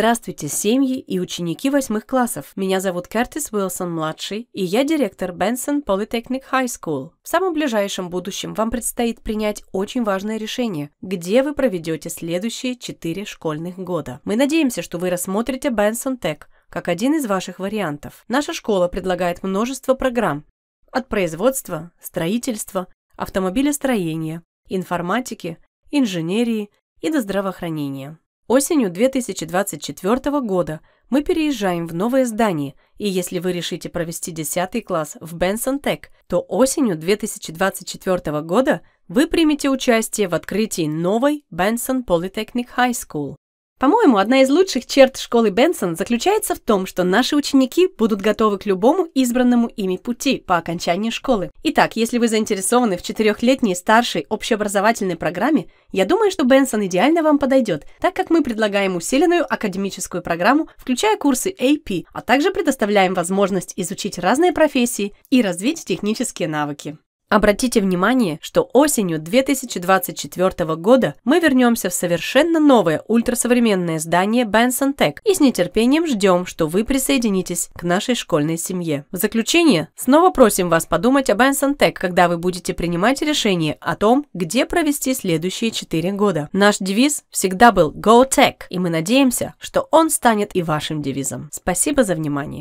Здравствуйте, семьи и ученики восьмых классов. Меня зовут Кертис Уилсон-младший, и я директор Бенсон Polytechnic High School. В самом ближайшем будущем вам предстоит принять очень важное решение, где вы проведете следующие четыре школьных года. Мы надеемся, что вы рассмотрите Бенсон Тек как один из ваших вариантов. Наша школа предлагает множество программ, от производства, строительства, автомобилестроения, информатики, инженерии и до здравоохранения. Осенью 2024 года мы переезжаем в новое здание, и если вы решите провести 10 класс в Бенсон Тек, то осенью 2024 года вы примете участие в открытии новой Бенсон Polytechnic High School. По-моему, одна из лучших черт школы Бенсон заключается в том, что наши ученики будут готовы к любому избранному ими пути по окончании школы. Итак, если вы заинтересованы в четырехлетней старшей общеобразовательной программе, я думаю, что Бенсон идеально вам подойдет, так как мы предлагаем усиленную академическую программу, включая курсы AP, а также предоставляем возможность изучить разные профессии и развить технические навыки. Обратите внимание, что осенью 2024 года мы вернемся в совершенно новое ультрасовременное здание Benson Tech и с нетерпением ждем, что вы присоединитесь к нашей школьной семье. В заключение, снова просим вас подумать о Benson Tech, когда вы будете принимать решение о том, где провести следующие 4 года. Наш девиз всегда был Go Tech, и мы надеемся, что он станет и вашим девизом. Спасибо за внимание.